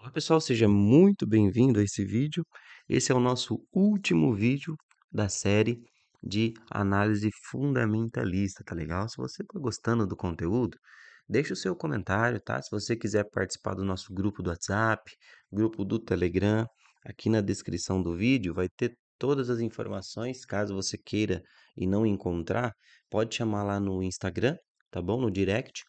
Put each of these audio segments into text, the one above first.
Olá pessoal, seja muito bem-vindo a esse vídeo. Esse é o nosso último vídeo da série de análise fundamentalista, tá legal? Se você está gostando do conteúdo, deixa o seu comentário, tá? Se você quiser participar do nosso grupo do WhatsApp, grupo do Telegram, aqui na descrição do vídeo vai ter todas as informações, caso você queira e não encontrar, pode chamar lá no Instagram, tá bom? No direct,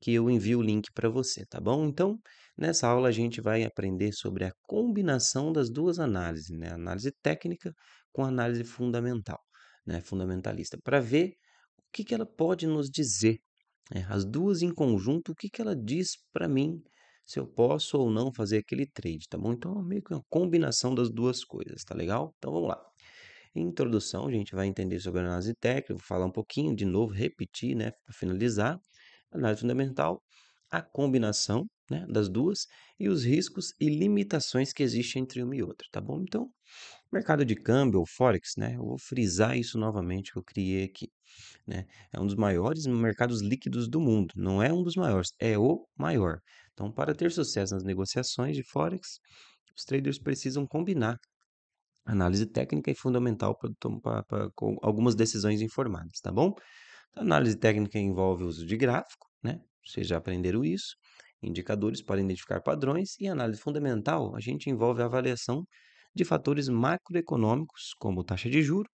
que eu envio o link para você, tá bom? Então, Nessa aula, a gente vai aprender sobre a combinação das duas análises, né? análise técnica com análise fundamental, né? fundamentalista, para ver o que, que ela pode nos dizer. Né? As duas em conjunto, o que, que ela diz para mim se eu posso ou não fazer aquele trade, tá bom? Então é meio que uma combinação das duas coisas, tá legal? Então vamos lá. Em introdução, a gente vai entender sobre a análise técnica, vou falar um pouquinho, de novo, repetir, né, para finalizar. Análise fundamental, a combinação né, das duas e os riscos e limitações que existem entre uma e outra, tá bom? Então, mercado de câmbio ou forex, né? Eu vou frisar isso novamente que eu criei aqui, né? É um dos maiores mercados líquidos do mundo, não é um dos maiores, é o maior. Então, para ter sucesso nas negociações de forex, os traders precisam combinar análise técnica e fundamental para tomar com algumas decisões informadas, tá bom? A então, análise técnica envolve o uso de gráfico, né? Vocês já aprenderam isso indicadores para identificar padrões e análise fundamental, a gente envolve a avaliação de fatores macroeconômicos, como taxa de juro,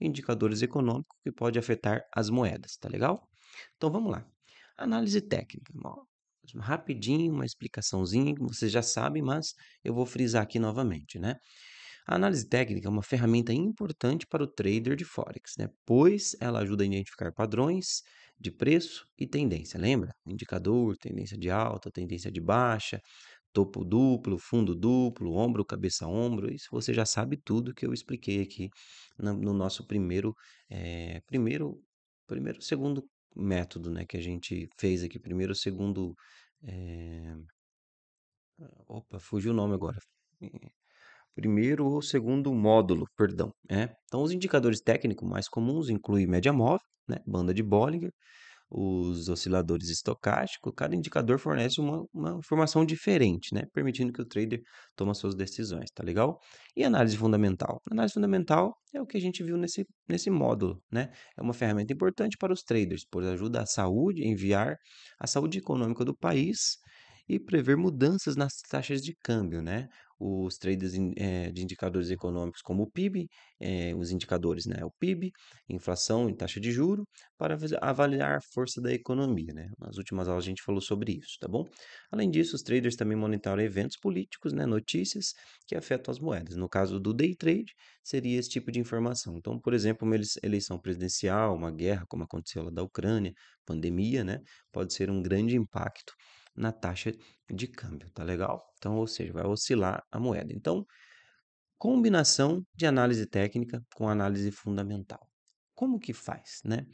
indicadores econômicos que pode afetar as moedas, tá legal? Então vamos lá. Análise técnica. Rapidinho, uma explicaçãozinha que vocês já sabem, mas eu vou frisar aqui novamente, né? A análise técnica é uma ferramenta importante para o trader de Forex, né? pois ela ajuda a identificar padrões, de preço e tendência, lembra? Indicador, tendência de alta, tendência de baixa, topo duplo, fundo duplo, ombro, cabeça ombro. Isso você já sabe tudo que eu expliquei aqui no nosso primeiro, é, primeiro, primeiro, segundo método, né, que a gente fez aqui. Primeiro, segundo, é... opa, fugiu o nome agora. Primeiro ou segundo módulo, perdão. É? Então, os indicadores técnicos mais comuns incluem média móvel, né? banda de Bollinger, os osciladores estocásticos, cada indicador fornece uma, uma informação diferente, né? permitindo que o trader tome suas decisões, tá legal? E análise fundamental? análise fundamental é o que a gente viu nesse, nesse módulo, né? É uma ferramenta importante para os traders, pois ajuda a saúde, enviar a saúde econômica do país e prever mudanças nas taxas de câmbio, né? os traders eh, de indicadores econômicos como o PIB, eh, os indicadores, né, o PIB, inflação e taxa de juro, para avaliar a força da economia, né? Nas últimas aulas a gente falou sobre isso, tá bom? Além disso, os traders também monitoram eventos políticos, né, notícias que afetam as moedas. No caso do day trade, seria esse tipo de informação. Então, por exemplo, uma eleição presidencial, uma guerra, como aconteceu lá da Ucrânia, pandemia, né, pode ser um grande impacto na taxa de câmbio, tá legal? Então, ou seja, vai oscilar a moeda. Então, combinação de análise técnica com análise fundamental. Como que faz, né?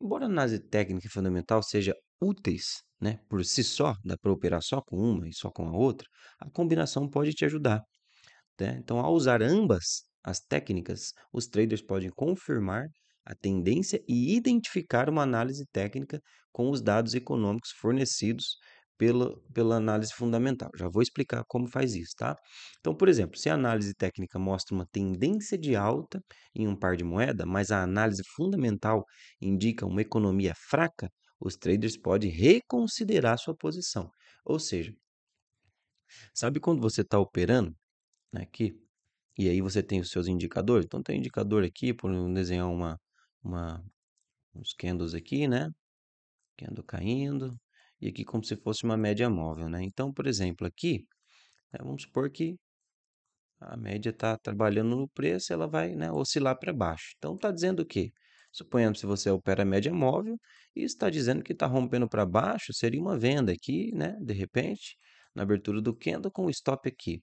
Embora a análise técnica e fundamental seja úteis, né, por si só, dá para operar só com uma e só com a outra, a combinação pode te ajudar. Né? Então, ao usar ambas as técnicas, os traders podem confirmar a tendência e identificar uma análise técnica com os dados econômicos fornecidos pela, pela análise fundamental. Já vou explicar como faz isso, tá? Então, por exemplo, se a análise técnica mostra uma tendência de alta em um par de moeda, mas a análise fundamental indica uma economia fraca, os traders podem reconsiderar sua posição. Ou seja, sabe quando você está operando né, aqui e aí você tem os seus indicadores? Então, tem um indicador aqui, por desenhar uma, uma, uns candles aqui, né? Candle caindo, e aqui como se fosse uma média móvel, né? Então, por exemplo, aqui, né, vamos supor que a média está trabalhando no preço, ela vai né, oscilar para baixo. Então, está dizendo o quê? Suponhamos que você opera a média móvel e está dizendo que está rompendo para baixo, seria uma venda aqui, né? De repente, na abertura do candle com o stop aqui.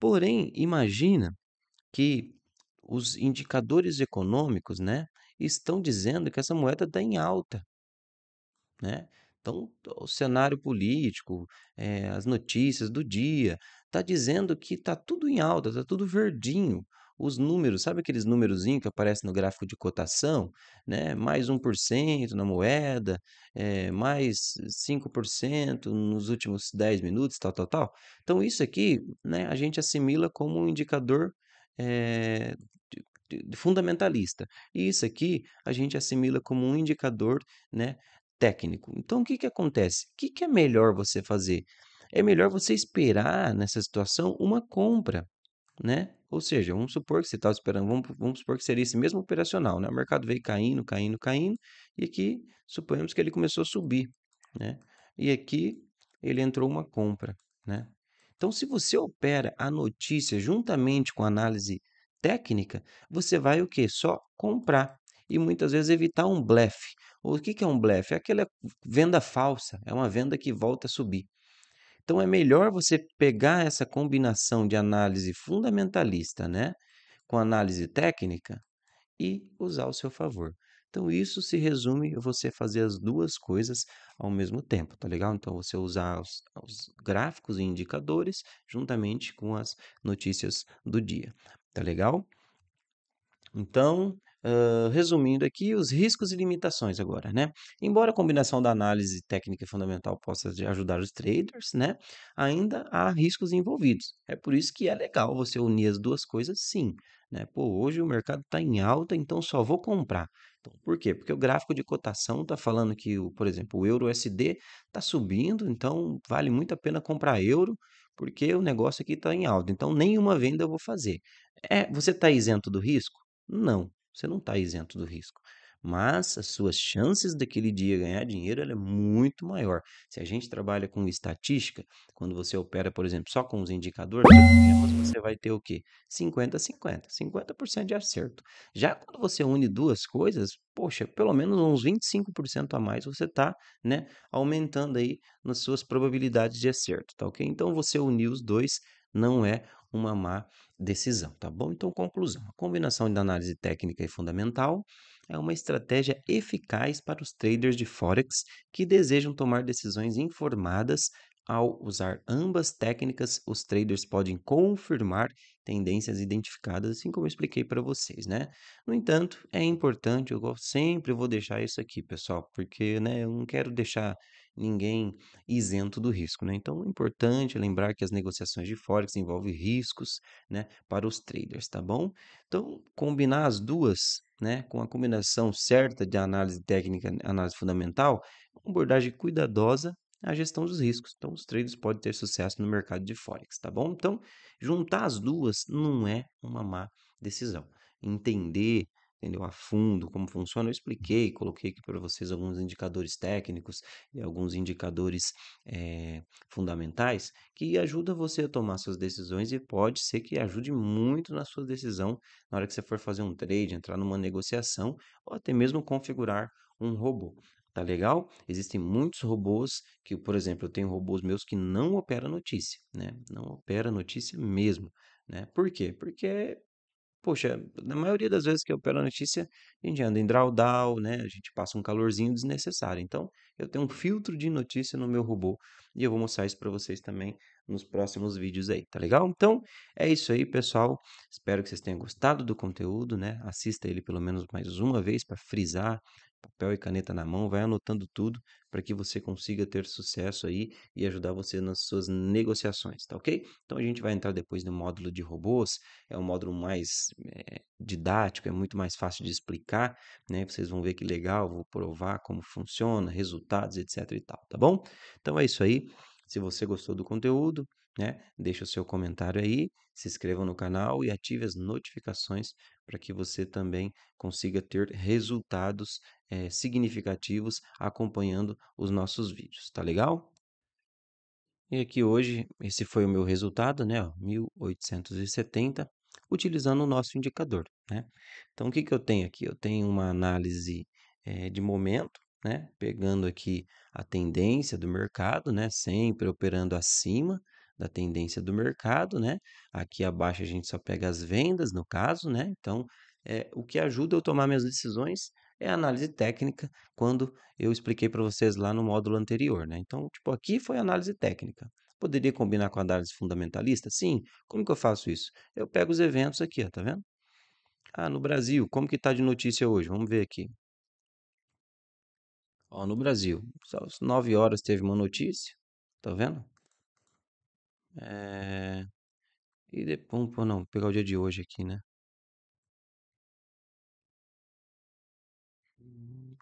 Porém, imagina que os indicadores econômicos, né, estão dizendo que essa moeda está em alta, né? Então, o cenário político, eh, as notícias do dia, tá dizendo que tá tudo em alta, tá tudo verdinho. Os números, sabe aqueles números que aparecem no gráfico de cotação, né? Mais 1% na moeda, eh, mais 5% nos últimos 10 minutos, tal, tal, tal. Então, isso aqui, né, a gente assimila como um indicador eh, fundamentalista. E isso aqui a gente assimila como um indicador né, técnico. Então, o que, que acontece? O que, que é melhor você fazer? É melhor você esperar nessa situação uma compra, né? Ou seja, vamos supor que você estava tá esperando, vamos, vamos supor que seria esse mesmo operacional, né? O mercado veio caindo, caindo, caindo, e aqui suponhamos que ele começou a subir, né? E aqui ele entrou uma compra, né? Então, se você opera a notícia juntamente com a análise técnica, você vai o que? Só comprar e muitas vezes evitar um blefe. O que é um blefe? É aquela venda falsa, é uma venda que volta a subir. Então é melhor você pegar essa combinação de análise fundamentalista, né, com análise técnica e usar ao seu favor. Então isso se resume a você fazer as duas coisas ao mesmo tempo, tá legal? Então você usar os, os gráficos e indicadores juntamente com as notícias do dia, tá legal? Então, resumindo aqui os riscos e limitações agora, né? Embora a combinação da análise técnica fundamental possa ajudar os traders, né? Ainda há riscos envolvidos. É por isso que é legal você unir as duas coisas, sim. Né? Pô, hoje o mercado está em alta, então só vou comprar. Então, por quê? Porque o gráfico de cotação está falando que, o, por exemplo, o euro USD está subindo, então vale muito a pena comprar euro, porque o negócio aqui está em alta. Então, nenhuma venda eu vou fazer. É, você está isento do risco? Não, você não está isento do risco. Mas as suas chances daquele dia ganhar dinheiro é muito maior. Se a gente trabalha com estatística, quando você opera, por exemplo, só com os indicadores, você vai ter o quê? 50-50, 50% de acerto. Já quando você une duas coisas, poxa, pelo menos uns 25% a mais você está né, aumentando aí nas suas probabilidades de acerto, tá ok? Então você unir os dois não é uma má decisão, tá bom? Então, conclusão: a combinação da análise técnica e fundamental é uma estratégia eficaz para os traders de Forex que desejam tomar decisões informadas ao usar ambas técnicas, os traders podem confirmar tendências identificadas, assim como eu expliquei para vocês, né? No entanto, é importante, eu sempre vou deixar isso aqui, pessoal, porque né, eu não quero deixar ninguém isento do risco, né? Então, é importante lembrar que as negociações de Forex envolvem riscos, né, para os traders, tá bom? Então, combinar as duas, né, com a combinação certa de análise técnica, análise fundamental, uma abordagem cuidadosa a gestão dos riscos. Então, os traders podem ter sucesso no mercado de Forex, tá bom? Então, juntar as duas não é uma má decisão. Entender entendeu? A fundo como funciona. Eu expliquei, coloquei aqui para vocês alguns indicadores técnicos e alguns indicadores é, fundamentais que ajuda você a tomar suas decisões e pode ser que ajude muito na sua decisão na hora que você for fazer um trade, entrar numa negociação ou até mesmo configurar um robô. Tá legal? Existem muitos robôs que, por exemplo, eu tenho robôs meus que não opera notícia, né? Não opera notícia mesmo, né? Por quê? Porque poxa, na maioria das vezes que eu opero a notícia, a gente anda em drawdown, né? A gente passa um calorzinho desnecessário. Então, eu tenho um filtro de notícia no meu robô e eu vou mostrar isso para vocês também nos próximos vídeos aí, tá legal? Então, é isso aí, pessoal. Espero que vocês tenham gostado do conteúdo, né? Assista ele pelo menos mais uma vez para frisar papel e caneta na mão, vai anotando tudo para que você consiga ter sucesso aí e ajudar você nas suas negociações, tá ok? Então a gente vai entrar depois no módulo de robôs, é um módulo mais é, didático, é muito mais fácil de explicar, né? Vocês vão ver que legal, vou provar como funciona, resultados, etc e tal, tá bom? Então é isso aí. Se você gostou do conteúdo, né? Deixe o seu comentário aí, se inscreva no canal e ative as notificações para que você também consiga ter resultados é, significativos acompanhando os nossos vídeos, tá legal? E aqui hoje, esse foi o meu resultado, né? 1870, utilizando o nosso indicador, né? Então, o que, que eu tenho aqui? Eu tenho uma análise é, de momento, né? Pegando aqui a tendência do mercado, né? Sempre operando acima da tendência do mercado, né? Aqui abaixo a gente só pega as vendas, no caso, né? Então, é, o que ajuda eu tomar minhas decisões é a análise técnica, quando eu expliquei para vocês lá no módulo anterior, né? Então, tipo, aqui foi análise técnica. Poderia combinar com a análise fundamentalista? Sim. Como que eu faço isso? Eu pego os eventos aqui, ó, tá vendo? Ah, no Brasil, como que está de notícia hoje? Vamos ver aqui. Ó, no Brasil, às 9 horas teve uma notícia, tá vendo? É, e depois, não, pegar o dia de hoje aqui, né?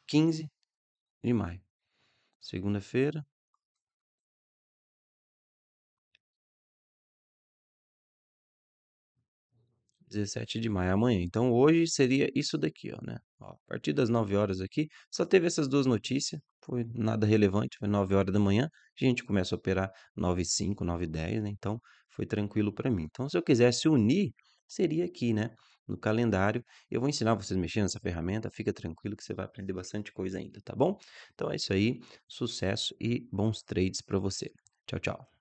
15 de maio, segunda-feira. Dezessete de maio, amanhã. Então hoje seria isso daqui, ó, né? Ó, a partir das 9 horas aqui, só teve essas duas notícias, foi nada relevante, foi 9 horas da manhã, a gente começa a operar 9 e 5, 9 e 10, né? Então foi tranquilo para mim. Então se eu quisesse unir, seria aqui, né? No calendário, eu vou ensinar vocês a mexer nessa ferramenta, fica tranquilo que você vai aprender bastante coisa ainda, tá bom? Então é isso aí, sucesso e bons trades para você. Tchau, tchau.